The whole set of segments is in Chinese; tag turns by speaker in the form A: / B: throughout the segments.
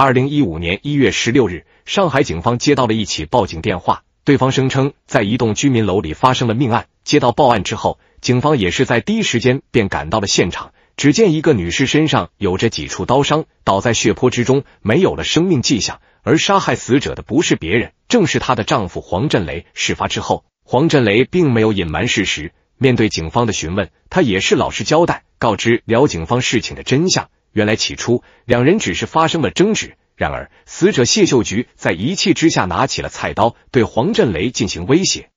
A: 二零一五年一月十六日，上海警方接到了一起报警电话，对方声称在一栋居民楼里发生了命案。接到报案之后，警方也是在第一时间便赶到了现场。只见一个女士身上有着几处刀伤，倒在血泊之中，没有了生命迹象。而杀害死者的不是别人，正是她的丈夫黄振雷。事发之后，黄振雷并没有隐瞒事实，面对警方的询问，他也是老实交代，告知了警方事情的真相。原来起初两人只是发生了争执，然而死者谢秀菊在一气之下拿起了菜刀，对黄振雷进行威胁。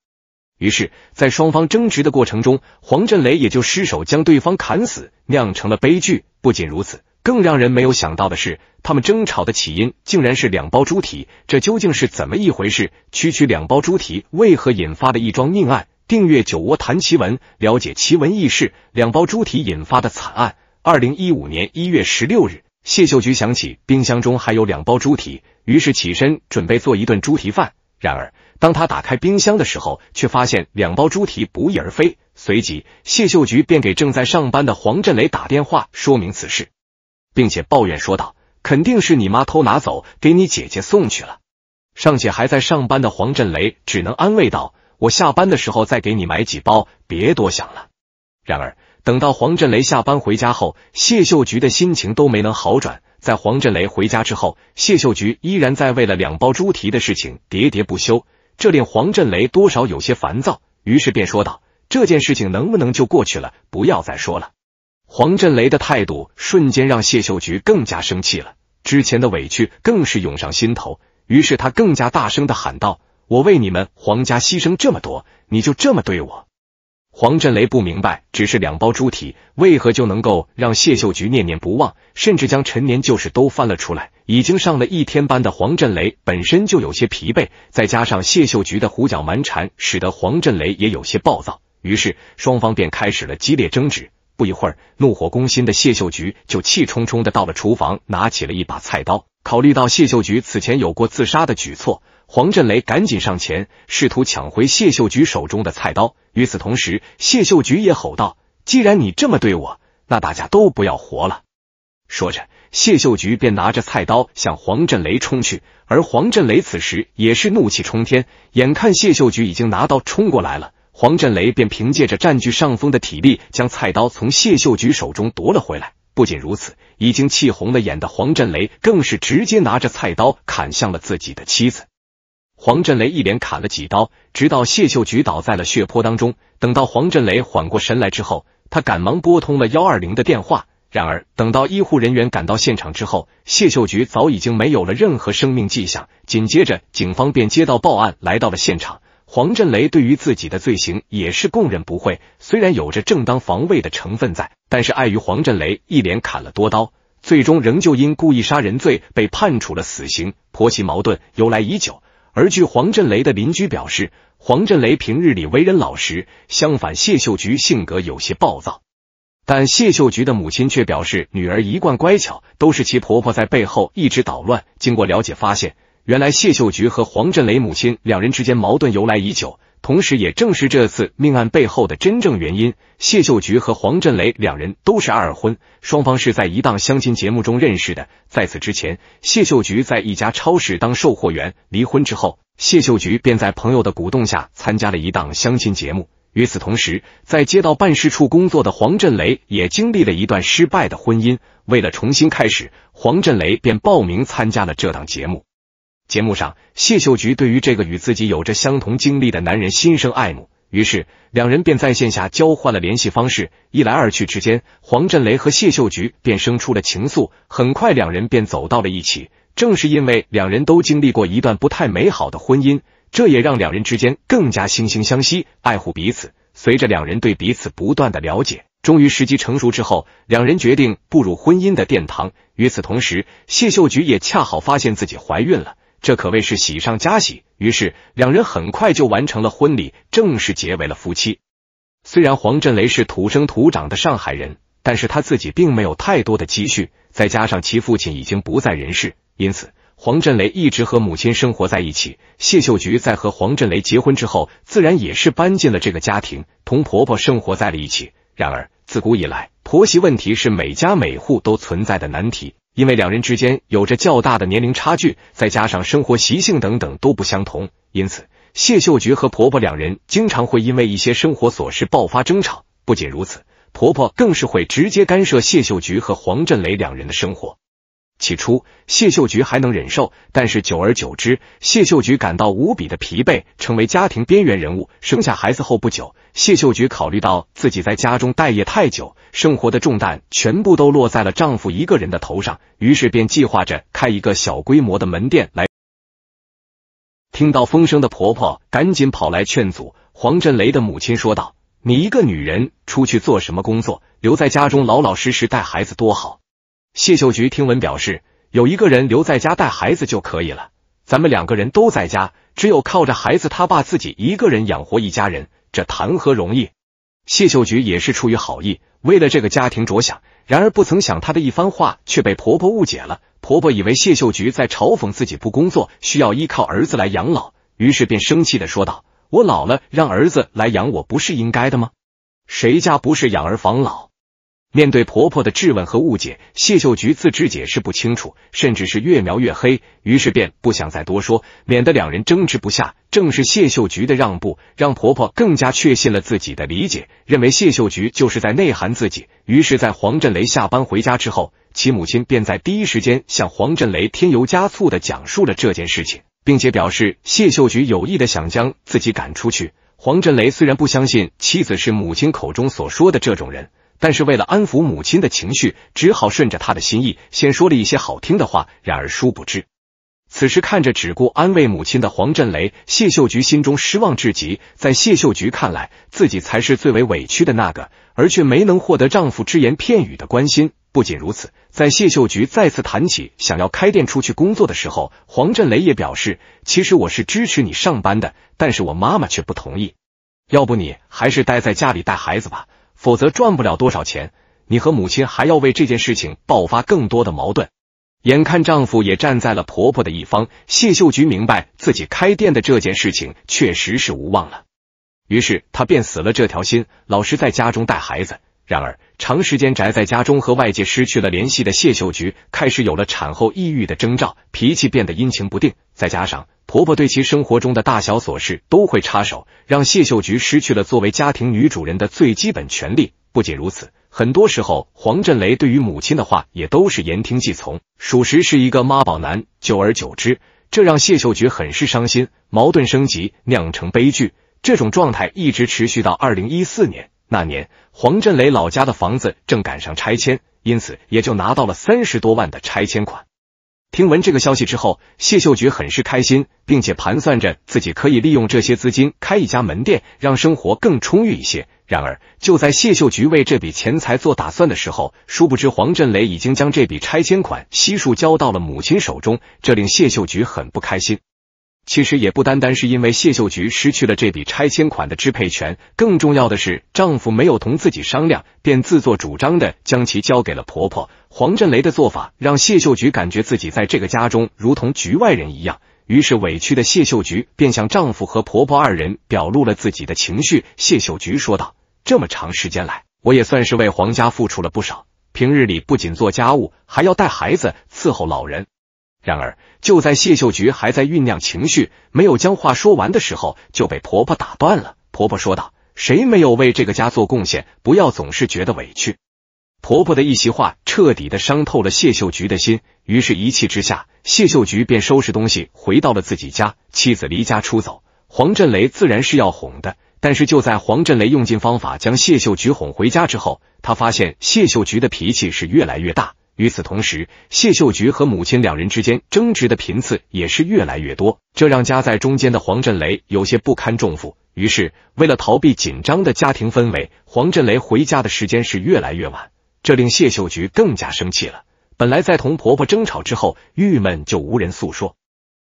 A: 于是，在双方争执的过程中，黄振雷也就失手将对方砍死，酿成了悲剧。不仅如此，更让人没有想到的是，他们争吵的起因竟然是两包猪蹄，这究竟是怎么一回事？区区两包猪蹄为何引发的一桩命案？订阅“酒窝谈奇闻”，了解奇闻异事。两包猪蹄引发的惨案。二零一五年一月十六日，谢秀菊想起冰箱中还有两包猪蹄，于是起身准备做一顿猪蹄饭。然而，当他打开冰箱的时候，却发现两包猪蹄不翼而飞。随即，谢秀菊便给正在上班的黄振雷打电话说明此事，并且抱怨说道：“肯定是你妈偷拿走，给你姐姐送去了。”尚且还在上班的黄振雷只能安慰道：“我下班的时候再给你买几包，别多想了。”然而，等到黄振雷下班回家后，谢秀菊的心情都没能好转。在黄振雷回家之后，谢秀菊依然在为了两包猪蹄的事情喋喋不休，这令黄振雷多少有些烦躁，于是便说道：“这件事情能不能就过去了？不要再说了。”黄振雷的态度瞬间让谢秀菊更加生气了，之前的委屈更是涌上心头，于是他更加大声的喊道：“我为你们黄家牺牲这么多，你就这么对我？”黄振雷不明白，只是两包猪蹄，为何就能够让谢秀菊念念不忘，甚至将陈年旧事都翻了出来。已经上了一天班的黄振雷本身就有些疲惫，再加上谢秀菊的胡搅蛮缠，使得黄振雷也有些暴躁。于是，双方便开始了激烈争执。不一会儿，怒火攻心的谢秀菊就气冲冲的到了厨房，拿起了一把菜刀。考虑到谢秀菊此前有过自杀的举措。黄振雷赶紧上前，试图抢回谢秀菊手中的菜刀。与此同时，谢秀菊也吼道：“既然你这么对我，那大家都不要活了！”说着，谢秀菊便拿着菜刀向黄振雷冲去。而黄振雷此时也是怒气冲天，眼看谢秀菊已经拿刀冲过来了，黄振雷便凭借着占据上风的体力，将菜刀从谢秀菊手中夺了回来。不仅如此，已经气红了眼的黄振雷更是直接拿着菜刀砍向了自己的妻子。黄振雷一连砍了几刀，直到谢秀菊倒在了血泊当中。等到黄振雷缓过神来之后，他赶忙拨通了幺二零的电话。然而，等到医护人员赶到现场之后，谢秀菊早已经没有了任何生命迹象。紧接着，警方便接到报案，来到了现场。黄振雷对于自己的罪行也是供认不讳，虽然有着正当防卫的成分在，但是碍于黄振雷一连砍了多刀，最终仍旧因故意杀人罪被判处了死刑。婆 媳矛盾由来已久。而据黄振雷的邻居表示，黄振雷平日里为人老实，相反谢秀菊性格有些暴躁，但谢秀菊的母亲却表示女儿一贯乖巧，都是其婆婆在背后一直捣乱。经过了解发现，原来谢秀菊和黄振雷母亲两人之间矛盾由来已久。同时，也正是这次命案背后的真正原因。谢秀菊和黄振雷两人都是二婚，双方是在一档相亲节目中认识的。在此之前，谢秀菊在一家超市当售货员。离婚之后，谢秀菊便在朋友的鼓动下参加了一档相亲节目。与此同时，在街道办事处工作的黄振雷也经历了一段失败的婚姻。为了重新开始，黄振雷便报名参加了这档节目。节目上，谢秀菊对于这个与自己有着相同经历的男人心生爱慕，于是两人便在线下交换了联系方式。一来二去之间，黄振雷和谢秀菊便生出了情愫。很快，两人便走到了一起。正是因为两人都经历过一段不太美好的婚姻，这也让两人之间更加惺惺相惜，爱护彼此。随着两人对彼此不断的了解，终于时机成熟之后，两人决定步入婚姻的殿堂。与此同时，谢秀菊也恰好发现自己怀孕了。这可谓是喜上加喜，于是两人很快就完成了婚礼，正式结为了夫妻。虽然黄振雷是土生土长的上海人，但是他自己并没有太多的积蓄，再加上其父亲已经不在人世，因此黄振雷一直和母亲生活在一起。谢秀菊在和黄振雷结婚之后，自然也是搬进了这个家庭，同婆婆生活在了一起。然而，自古以来，婆媳问题是每家每户都存在的难题。因为两人之间有着较大的年龄差距，再加上生活习性等等都不相同，因此谢秀菊和婆婆两人经常会因为一些生活琐事爆发争吵。不仅如此，婆婆更是会直接干涉谢秀菊和黄振雷两人的生活。起初，谢秀菊还能忍受，但是久而久之，谢秀菊感到无比的疲惫，成为家庭边缘人物。生下孩子后不久，谢秀菊考虑到自己在家中待业太久，生活的重担全部都落在了丈夫一个人的头上，于是便计划着开一个小规模的门店来。听到风声的婆婆赶紧跑来劝阻黄振雷的母亲说道：“你一个女人出去做什么工作？留在家中老老实实带孩子多好。”谢秀菊听闻表示，有一个人留在家带孩子就可以了。咱们两个人都在家，只有靠着孩子他爸自己一个人养活一家人，这谈何容易？谢秀菊也是出于好意，为了这个家庭着想。然而不曾想，她的一番话却被婆婆误解了。婆婆以为谢秀菊在嘲讽自己不工作，需要依靠儿子来养老，于是便生气的说道：“我老了，让儿子来养我不是应该的吗？谁家不是养儿防老？”面对婆婆的质问和误解，谢秀菊自知解释不清楚，甚至是越描越黑，于是便不想再多说，免得两人争执不下。正是谢秀菊的让步，让婆婆更加确信了自己的理解，认为谢秀菊就是在内涵自己。于是，在黄振雷下班回家之后，其母亲便在第一时间向黄振雷添油加醋的讲述了这件事情，并且表示谢秀菊有意的想将自己赶出去。黄振雷虽然不相信妻子是母亲口中所说的这种人。但是为了安抚母亲的情绪，只好顺着他的心意，先说了一些好听的话。然而殊不知，此时看着只顾安慰母亲的黄振雷，谢秀菊心中失望至极。在谢秀菊看来，自己才是最为委屈的那个，而却没能获得丈夫只言片语的关心。不仅如此，在谢秀菊再次谈起想要开店出去工作的时候，黄振雷也表示：“其实我是支持你上班的，但是我妈妈却不同意。要不你还是待在家里带孩子吧。”否则赚不了多少钱，你和母亲还要为这件事情爆发更多的矛盾。眼看丈夫也站在了婆婆的一方，谢秀菊明白自己开店的这件事情确实是无望了，于是她便死了这条心，老实在家中带孩子。然而长时间宅在家中和外界失去了联系的谢秀菊，开始有了产后抑郁的征兆，脾气变得阴晴不定，再加上。婆婆对其生活中的大小琐事都会插手，让谢秀菊失去了作为家庭女主人的最基本权利。不仅如此，很多时候黄振雷对于母亲的话也都是言听计从，属实是一个妈宝男。久而久之，这让谢秀菊很是伤心。矛盾升级，酿成悲剧。这种状态一直持续到二零一四年。那年，黄振雷老家的房子正赶上拆迁，因此也就拿到了三十多万的拆迁款。听闻这个消息之后，谢秀菊很是开心，并且盘算着自己可以利用这些资金开一家门店，让生活更充裕一些。然而，就在谢秀菊为这笔钱财做打算的时候，殊不知黄振雷已经将这笔拆迁款悉数交到了母亲手中，这令谢秀菊很不开心。其实也不单单是因为谢秀菊失去了这笔拆迁款的支配权，更重要的是丈夫没有同自己商量，便自作主张的将其交给了婆婆黄振雷的做法，让谢秀菊感觉自己在这个家中如同局外人一样。于是委屈的谢秀菊便向丈夫和婆婆二人表露了自己的情绪。谢秀菊说道：“这么长时间来，我也算是为黄家付出了不少，平日里不仅做家务，还要带孩子，伺候老人。”然而，就在谢秀菊还在酝酿情绪，没有将话说完的时候，就被婆婆打断了。婆婆说道：“谁没有为这个家做贡献？不要总是觉得委屈。”婆婆的一席话彻底的伤透了谢秀菊的心。于是，一气之下，谢秀菊便收拾东西回到了自己家。妻子离家出走，黄振雷自然是要哄的。但是，就在黄振雷用尽方法将谢秀菊哄回家之后，他发现谢秀菊的脾气是越来越大。与此同时，谢秀菊和母亲两人之间争执的频次也是越来越多，这让夹在中间的黄振雷有些不堪重负。于是，为了逃避紧张的家庭氛围，黄振雷回家的时间是越来越晚，这令谢秀菊更加生气了。本来在同婆婆争吵之后，郁闷就无人诉说，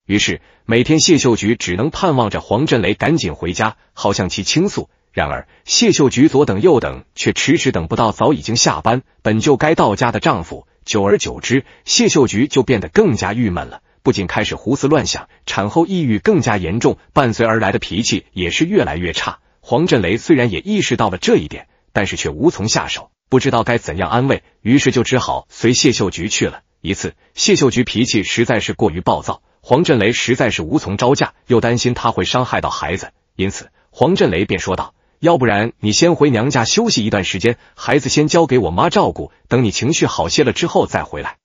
A: 于是每天谢秀菊只能盼望着黄振雷赶紧回家，好向其倾诉。然而，谢秀菊左等右等，却迟迟等不到早已经下班、本就该到家的丈夫。久而久之，谢秀菊就变得更加郁闷了，不仅开始胡思乱想，产后抑郁更加严重，伴随而来的脾气也是越来越差。黄振雷虽然也意识到了这一点，但是却无从下手，不知道该怎样安慰，于是就只好随谢秀菊去了。一次，谢秀菊脾气实在是过于暴躁，黄振雷实在是无从招架，又担心他会伤害到孩子，因此黄振雷便说道。要不然你先回娘家休息一段时间，孩子先交给我妈照顾，等你情绪好些了之后再回来。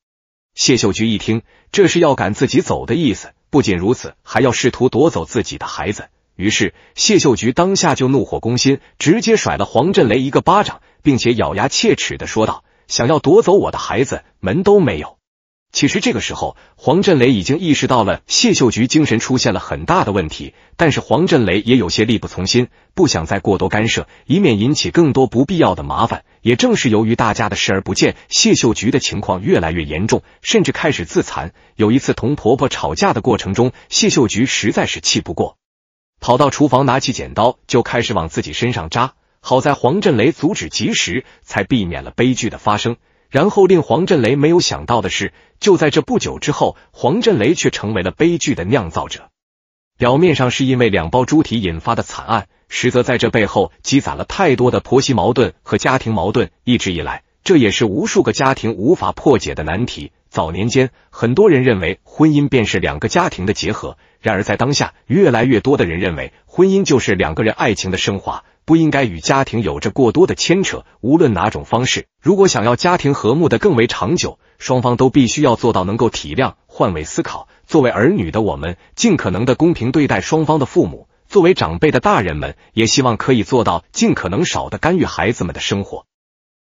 A: 谢秀菊一听，这是要赶自己走的意思，不仅如此，还要试图夺走自己的孩子。于是谢秀菊当下就怒火攻心，直接甩了黄振雷一个巴掌，并且咬牙切齿的说道：“想要夺走我的孩子，门都没有！”其实这个时候，黄振雷已经意识到了谢秀菊精神出现了很大的问题，但是黄振雷也有些力不从心，不想再过多干涉，以免引起更多不必要的麻烦。也正是由于大家的视而不见，谢秀菊的情况越来越严重，甚至开始自残。有一次同婆婆吵架的过程中，谢秀菊实在是气不过，跑到厨房拿起剪刀就开始往自己身上扎，好在黄振雷阻止及时，才避免了悲剧的发生。然后令黄振雷没有想到的是，就在这不久之后，黄振雷却成为了悲剧的酿造者。表面上是因为两包猪蹄引发的惨案，实则在这背后积攒了太多的婆媳矛盾和家庭矛盾。一直以来，这也是无数个家庭无法破解的难题。早年间，很多人认为婚姻便是两个家庭的结合；然而在当下，越来越多的人认为婚姻就是两个人爱情的升华。不应该与家庭有着过多的牵扯，无论哪种方式，如果想要家庭和睦的更为长久，双方都必须要做到能够体谅、换位思考。作为儿女的我们，尽可能的公平对待双方的父母；作为长辈的大人们，也希望可以做到尽可能少的干预孩子们的生活。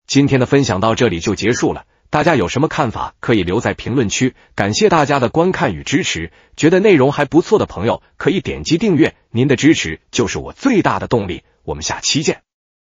A: 今天的分享到这里就结束了，大家有什么看法可以留在评论区。感谢大家的观看与支持，觉得内容还不错的朋友可以点击订阅，您的支持就是我最大的动力。我们下期见。